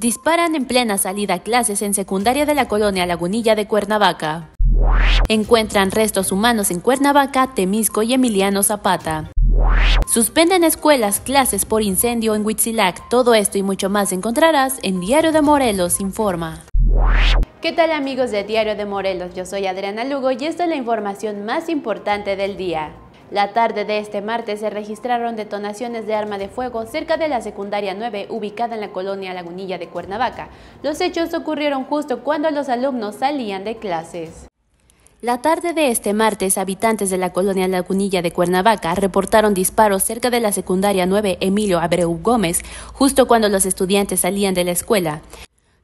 Disparan en plena salida clases en secundaria de la colonia Lagunilla de Cuernavaca. Encuentran restos humanos en Cuernavaca, Temisco y Emiliano Zapata. Suspenden escuelas, clases por incendio en Huitzilac. Todo esto y mucho más encontrarás en Diario de Morelos Informa. ¿Qué tal amigos de Diario de Morelos? Yo soy Adriana Lugo y esta es la información más importante del día. La tarde de este martes se registraron detonaciones de arma de fuego cerca de la secundaria 9 ubicada en la colonia Lagunilla de Cuernavaca. Los hechos ocurrieron justo cuando los alumnos salían de clases. La tarde de este martes, habitantes de la colonia Lagunilla de Cuernavaca reportaron disparos cerca de la secundaria 9 Emilio Abreu Gómez, justo cuando los estudiantes salían de la escuela.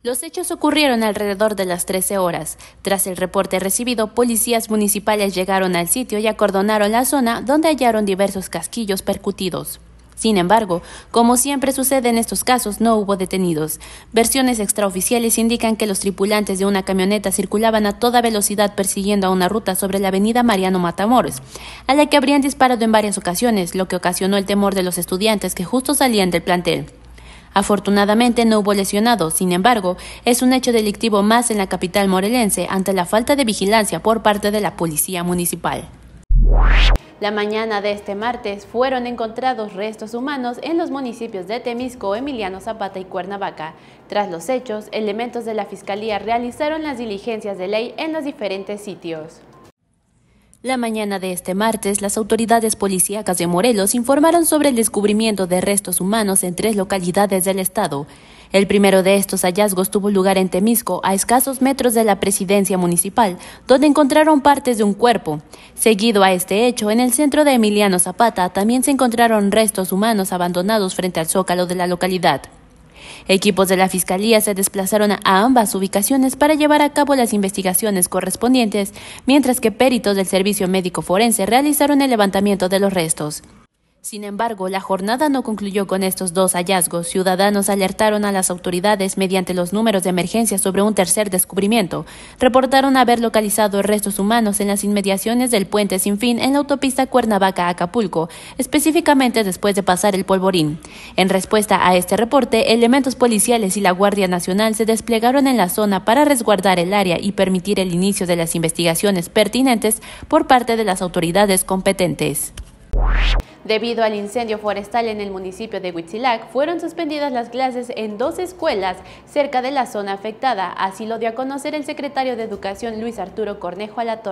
Los hechos ocurrieron alrededor de las 13 horas. Tras el reporte recibido, policías municipales llegaron al sitio y acordonaron la zona donde hallaron diversos casquillos percutidos. Sin embargo, como siempre sucede en estos casos, no hubo detenidos. Versiones extraoficiales indican que los tripulantes de una camioneta circulaban a toda velocidad persiguiendo a una ruta sobre la avenida Mariano Matamoros, a la que habrían disparado en varias ocasiones, lo que ocasionó el temor de los estudiantes que justo salían del plantel. Afortunadamente no hubo lesionados, sin embargo, es un hecho delictivo más en la capital morelense ante la falta de vigilancia por parte de la Policía Municipal. La mañana de este martes fueron encontrados restos humanos en los municipios de Temisco, Emiliano Zapata y Cuernavaca. Tras los hechos, elementos de la Fiscalía realizaron las diligencias de ley en los diferentes sitios. La mañana de este martes, las autoridades policíacas de Morelos informaron sobre el descubrimiento de restos humanos en tres localidades del estado. El primero de estos hallazgos tuvo lugar en Temisco, a escasos metros de la presidencia municipal, donde encontraron partes de un cuerpo. Seguido a este hecho, en el centro de Emiliano Zapata también se encontraron restos humanos abandonados frente al zócalo de la localidad. Equipos de la Fiscalía se desplazaron a ambas ubicaciones para llevar a cabo las investigaciones correspondientes, mientras que peritos del Servicio Médico Forense realizaron el levantamiento de los restos. Sin embargo, la jornada no concluyó con estos dos hallazgos. Ciudadanos alertaron a las autoridades mediante los números de emergencia sobre un tercer descubrimiento. Reportaron haber localizado restos humanos en las inmediaciones del puente sin fin en la autopista Cuernavaca-Acapulco, específicamente después de pasar el polvorín. En respuesta a este reporte, elementos policiales y la Guardia Nacional se desplegaron en la zona para resguardar el área y permitir el inicio de las investigaciones pertinentes por parte de las autoridades competentes. Debido al incendio forestal en el municipio de Huitzilac, fueron suspendidas las clases en dos escuelas cerca de la zona afectada, así lo dio a conocer el secretario de Educación Luis Arturo Cornejo a la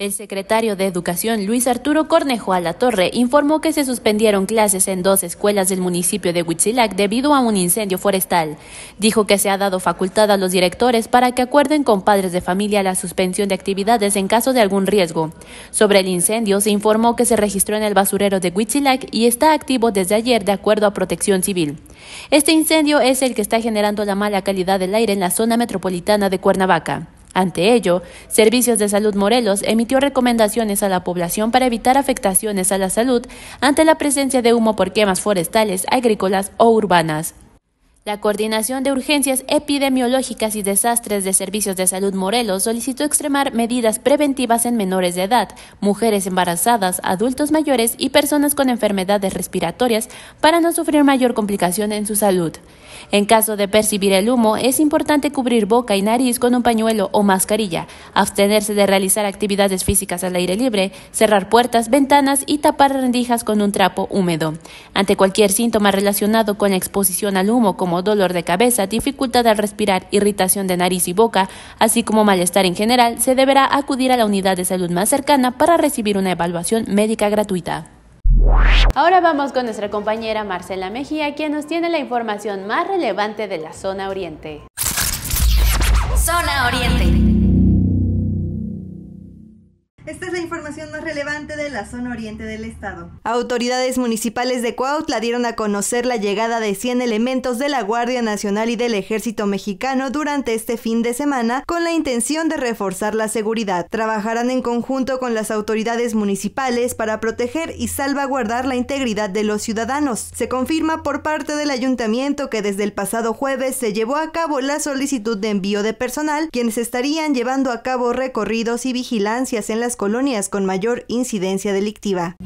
el secretario de Educación Luis Arturo Cornejo Alatorre informó que se suspendieron clases en dos escuelas del municipio de Huitzilac debido a un incendio forestal. Dijo que se ha dado facultad a los directores para que acuerden con padres de familia la suspensión de actividades en caso de algún riesgo. Sobre el incendio se informó que se registró en el basurero de Huitzilac y está activo desde ayer de acuerdo a Protección Civil. Este incendio es el que está generando la mala calidad del aire en la zona metropolitana de Cuernavaca. Ante ello, Servicios de Salud Morelos emitió recomendaciones a la población para evitar afectaciones a la salud ante la presencia de humo por quemas forestales, agrícolas o urbanas. La Coordinación de Urgencias Epidemiológicas y Desastres de Servicios de Salud Morelos solicitó extremar medidas preventivas en menores de edad, mujeres embarazadas, adultos mayores y personas con enfermedades respiratorias para no sufrir mayor complicación en su salud. En caso de percibir el humo, es importante cubrir boca y nariz con un pañuelo o mascarilla, abstenerse de realizar actividades físicas al aire libre, cerrar puertas, ventanas y tapar rendijas con un trapo húmedo. Ante cualquier síntoma relacionado con la exposición al humo como dolor de cabeza, dificultad al respirar, irritación de nariz y boca, así como malestar en general, se deberá acudir a la unidad de salud más cercana para recibir una evaluación médica gratuita. Ahora vamos con nuestra compañera Marcela Mejía, quien nos tiene la información más relevante de la zona oriente. Zona Oriente. Esta es la información más relevante de la zona oriente del estado. Autoridades municipales de la dieron a conocer la llegada de 100 elementos de la Guardia Nacional y del Ejército Mexicano durante este fin de semana con la intención de reforzar la seguridad. Trabajarán en conjunto con las autoridades municipales para proteger y salvaguardar la integridad de los ciudadanos. Se confirma por parte del ayuntamiento que desde el pasado jueves se llevó a cabo la solicitud de envío de personal, quienes estarían llevando a cabo recorridos y vigilancias en las colonias con mayor incidencia delictiva.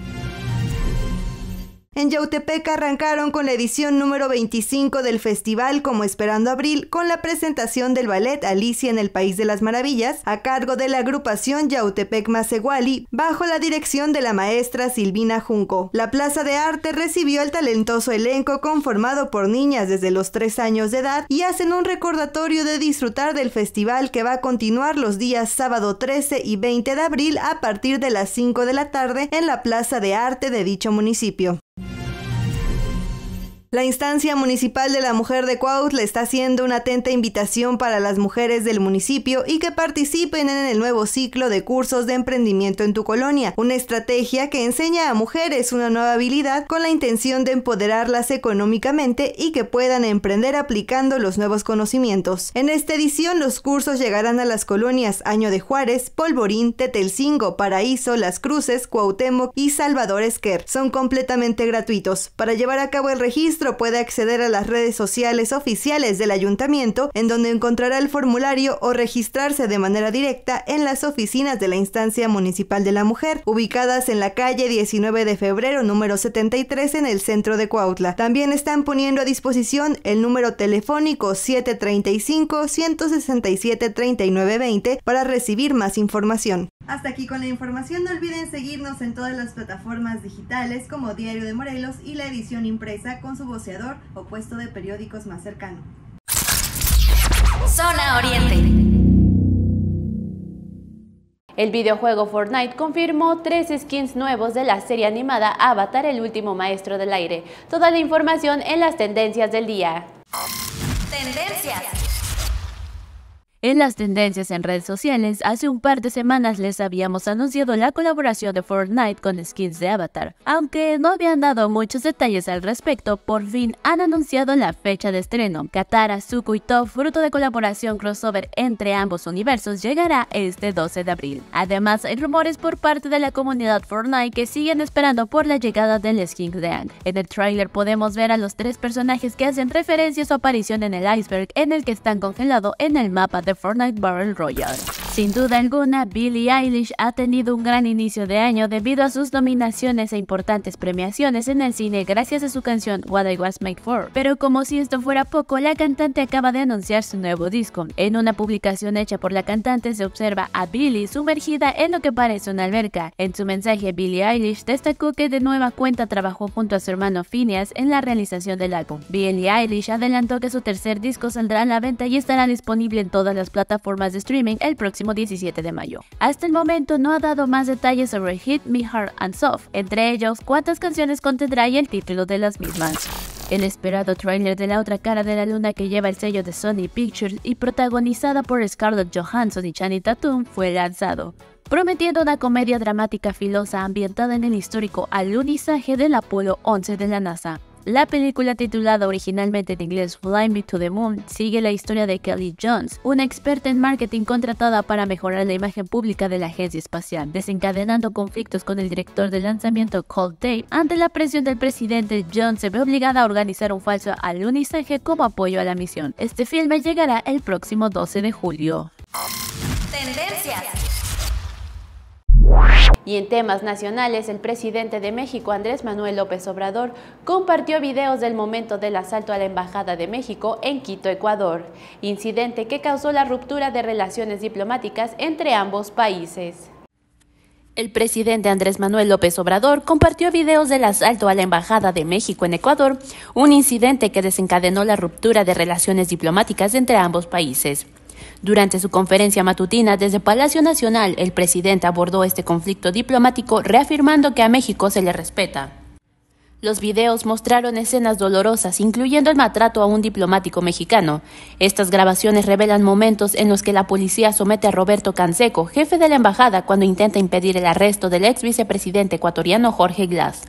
En Yautepec arrancaron con la edición número 25 del festival Como Esperando Abril con la presentación del ballet Alicia en el País de las Maravillas a cargo de la agrupación Yautepec Maceguali bajo la dirección de la maestra Silvina Junco. La Plaza de Arte recibió el talentoso elenco conformado por niñas desde los 3 años de edad y hacen un recordatorio de disfrutar del festival que va a continuar los días sábado 13 y 20 de abril a partir de las 5 de la tarde en la Plaza de Arte de dicho municipio. La instancia municipal de la mujer de le está haciendo una atenta invitación para las mujeres del municipio y que participen en el nuevo ciclo de cursos de emprendimiento en tu colonia, una estrategia que enseña a mujeres una nueva habilidad con la intención de empoderarlas económicamente y que puedan emprender aplicando los nuevos conocimientos. En esta edición los cursos llegarán a las colonias Año de Juárez, Polvorín, Tetelcingo, Paraíso, Las Cruces, Cuauhtémoc y Salvador Esquer. Son completamente gratuitos. Para llevar a cabo el registro puede acceder a las redes sociales oficiales del ayuntamiento, en donde encontrará el formulario o registrarse de manera directa en las oficinas de la instancia municipal de la mujer, ubicadas en la calle 19 de febrero número 73 en el centro de Coautla. También están poniendo a disposición el número telefónico 735 167 3920 para recibir más información. Hasta aquí con la información. No olviden seguirnos en todas las plataformas digitales como Diario de Morelos y la edición impresa con su voceador o puesto de periódicos más cercano. Zona Oriente. El videojuego Fortnite confirmó tres skins nuevos de la serie animada Avatar el último maestro del aire. Toda la información en las tendencias del día. Tendencias. En las tendencias en redes sociales, hace un par de semanas les habíamos anunciado la colaboración de Fortnite con skins de Avatar. Aunque no habían dado muchos detalles al respecto, por fin han anunciado la fecha de estreno. Katara, Zuko y Toph, fruto de colaboración crossover entre ambos universos, llegará este 12 de abril. Además, hay rumores por parte de la comunidad Fortnite que siguen esperando por la llegada del skin de Ang. En el tráiler podemos ver a los tres personajes que hacen referencia a su aparición en el iceberg en el que están congelados en el mapa de the Fortnite Barrel Royale. Sin duda alguna, Billie Eilish ha tenido un gran inicio de año debido a sus nominaciones e importantes premiaciones en el cine gracias a su canción What I Was Made For. Pero como si esto fuera poco, la cantante acaba de anunciar su nuevo disco. En una publicación hecha por la cantante se observa a Billie sumergida en lo que parece una alberca. En su mensaje, Billie Eilish destacó que de nueva cuenta trabajó junto a su hermano Phineas en la realización del álbum. Billie Eilish adelantó que su tercer disco saldrá a la venta y estará disponible en todas las plataformas de streaming el próximo 17 de mayo. Hasta el momento no ha dado más detalles sobre Hit Me Hard and Soft, entre ellos cuántas canciones contendrá y el título de las mismas. El esperado tráiler de La otra cara de la luna que lleva el sello de Sony Pictures y protagonizada por Scarlett Johansson y Channing Tatum fue lanzado, prometiendo una comedia dramática filosa ambientada en el histórico alunizaje del Apolo 11 de la NASA. La película titulada originalmente en inglés Fly Me to the Moon sigue la historia de Kelly Jones, una experta en marketing contratada para mejorar la imagen pública de la agencia espacial, desencadenando conflictos con el director del lanzamiento Cold Dave. Ante la presión del presidente, Jones se ve obligada a organizar un falso alunizaje como apoyo a la misión. Este filme llegará el próximo 12 de julio. Tendencias. Y en temas nacionales, el presidente de México, Andrés Manuel López Obrador, compartió videos del momento del asalto a la Embajada de México en Quito, Ecuador, incidente que causó la ruptura de relaciones diplomáticas entre ambos países. El presidente Andrés Manuel López Obrador compartió videos del asalto a la Embajada de México en Ecuador, un incidente que desencadenó la ruptura de relaciones diplomáticas entre ambos países. Durante su conferencia matutina desde Palacio Nacional, el presidente abordó este conflicto diplomático reafirmando que a México se le respeta. Los videos mostraron escenas dolorosas, incluyendo el maltrato a un diplomático mexicano. Estas grabaciones revelan momentos en los que la policía somete a Roberto Canseco, jefe de la embajada, cuando intenta impedir el arresto del ex vicepresidente ecuatoriano Jorge Glass.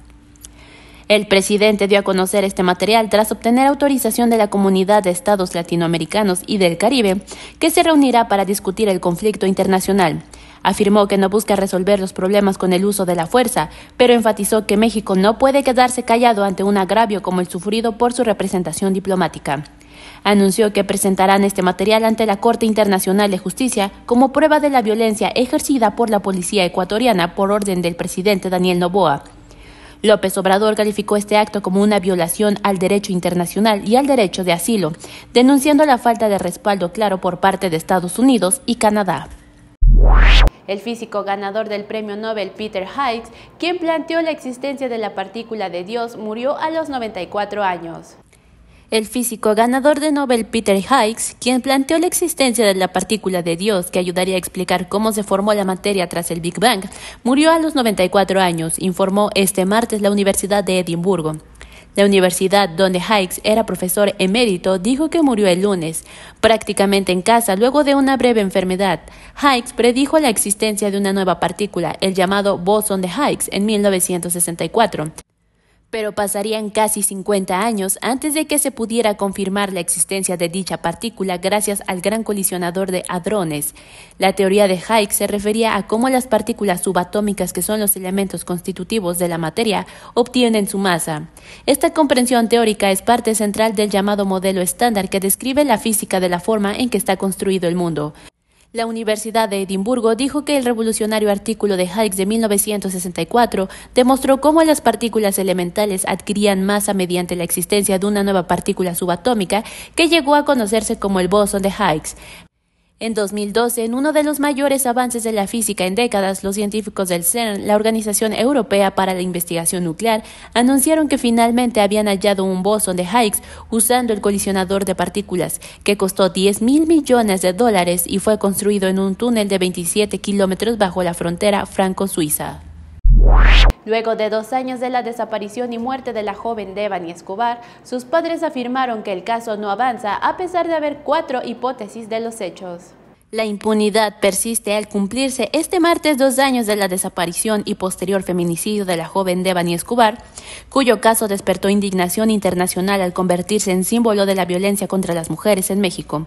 El presidente dio a conocer este material tras obtener autorización de la Comunidad de Estados Latinoamericanos y del Caribe, que se reunirá para discutir el conflicto internacional. Afirmó que no busca resolver los problemas con el uso de la fuerza, pero enfatizó que México no puede quedarse callado ante un agravio como el sufrido por su representación diplomática. Anunció que presentarán este material ante la Corte Internacional de Justicia como prueba de la violencia ejercida por la policía ecuatoriana por orden del presidente Daniel Noboa. López Obrador calificó este acto como una violación al derecho internacional y al derecho de asilo, denunciando la falta de respaldo claro por parte de Estados Unidos y Canadá. El físico ganador del premio Nobel Peter Higgs, quien planteó la existencia de la partícula de Dios, murió a los 94 años. El físico ganador de Nobel Peter Higgs, quien planteó la existencia de la partícula de Dios que ayudaría a explicar cómo se formó la materia tras el Big Bang, murió a los 94 años, informó este martes la Universidad de Edimburgo. La universidad donde Higgs era profesor emérito dijo que murió el lunes, prácticamente en casa luego de una breve enfermedad. Hikes predijo la existencia de una nueva partícula, el llamado bosón de Higgs, en 1964 pero pasarían casi 50 años antes de que se pudiera confirmar la existencia de dicha partícula gracias al gran colisionador de hadrones. La teoría de Higgs se refería a cómo las partículas subatómicas, que son los elementos constitutivos de la materia, obtienen su masa. Esta comprensión teórica es parte central del llamado modelo estándar que describe la física de la forma en que está construido el mundo. La Universidad de Edimburgo dijo que el revolucionario artículo de Higgs de 1964 demostró cómo las partículas elementales adquirían masa mediante la existencia de una nueva partícula subatómica que llegó a conocerse como el bosón de Higgs. En 2012, en uno de los mayores avances de la física en décadas, los científicos del CERN, la Organización Europea para la Investigación Nuclear, anunciaron que finalmente habían hallado un bosón de Higgs usando el colisionador de partículas, que costó 10 mil millones de dólares y fue construido en un túnel de 27 kilómetros bajo la frontera franco-suiza. Luego de dos años de la desaparición y muerte de la joven Devani Escobar, sus padres afirmaron que el caso no avanza a pesar de haber cuatro hipótesis de los hechos. La impunidad persiste al cumplirse este martes dos años de la desaparición y posterior feminicidio de la joven Devani Escobar, cuyo caso despertó indignación internacional al convertirse en símbolo de la violencia contra las mujeres en México.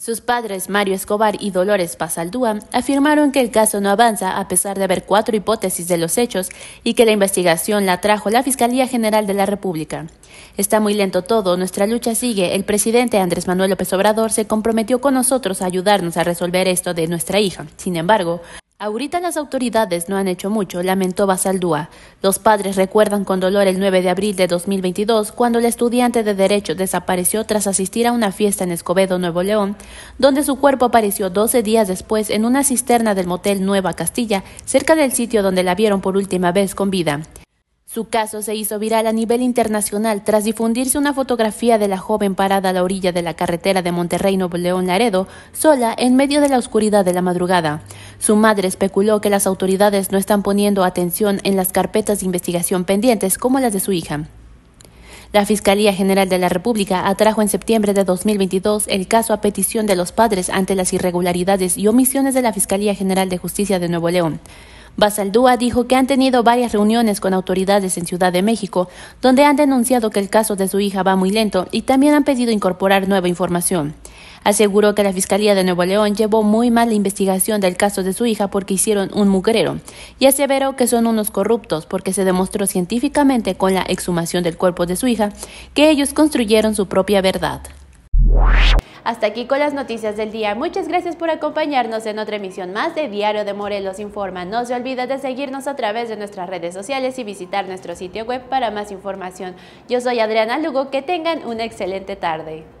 Sus padres, Mario Escobar y Dolores Pazaldúa, afirmaron que el caso no avanza a pesar de haber cuatro hipótesis de los hechos y que la investigación la trajo la Fiscalía General de la República. Está muy lento todo, nuestra lucha sigue. El presidente Andrés Manuel López Obrador se comprometió con nosotros a ayudarnos a resolver esto de nuestra hija. Sin embargo, Ahorita las autoridades no han hecho mucho, lamentó Basaldúa. Los padres recuerdan con dolor el 9 de abril de 2022, cuando el estudiante de Derecho desapareció tras asistir a una fiesta en Escobedo, Nuevo León, donde su cuerpo apareció 12 días después en una cisterna del motel Nueva Castilla, cerca del sitio donde la vieron por última vez con vida. Su caso se hizo viral a nivel internacional tras difundirse una fotografía de la joven parada a la orilla de la carretera de Monterrey Nuevo León Laredo, sola en medio de la oscuridad de la madrugada. Su madre especuló que las autoridades no están poniendo atención en las carpetas de investigación pendientes como las de su hija. La Fiscalía General de la República atrajo en septiembre de 2022 el caso a petición de los padres ante las irregularidades y omisiones de la Fiscalía General de Justicia de Nuevo León. Basaldúa dijo que han tenido varias reuniones con autoridades en Ciudad de México, donde han denunciado que el caso de su hija va muy lento y también han pedido incorporar nueva información. Aseguró que la Fiscalía de Nuevo León llevó muy mal la investigación del caso de su hija porque hicieron un mugrero y aseveró que son unos corruptos porque se demostró científicamente con la exhumación del cuerpo de su hija que ellos construyeron su propia verdad. Hasta aquí con las noticias del día. Muchas gracias por acompañarnos en otra emisión más de Diario de Morelos Informa. No se olvide de seguirnos a través de nuestras redes sociales y visitar nuestro sitio web para más información. Yo soy Adriana Lugo, que tengan una excelente tarde.